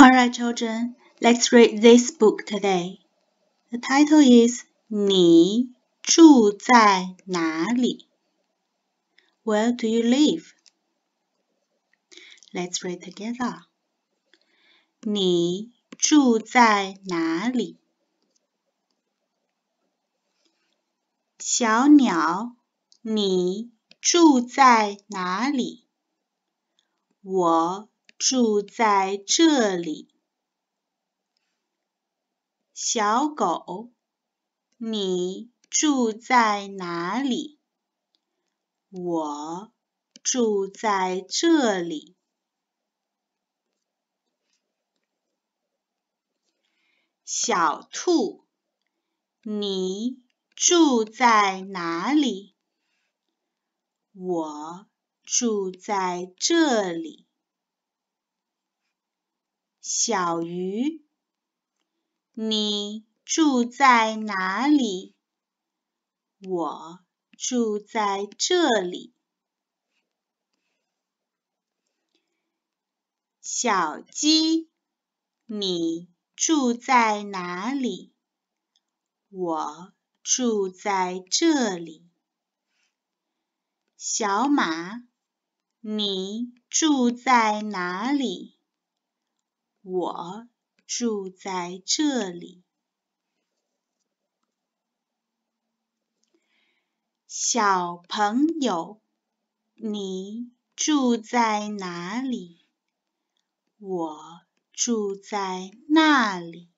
Alright, children, let's read this book today. The title is 你住在哪里? Where do you live? Let's read together. 你住在哪里？小鸟，你住在哪里？我住在这里，小狗，你住在哪里？我住在这里。小兔，你住在哪里？我住在这里。小鱼，你住在哪里？我住在这里。小鸡，你住在哪里？我住在这里。小马，你住在哪里？我住在这里，小朋友，你住在哪里？我住在那里。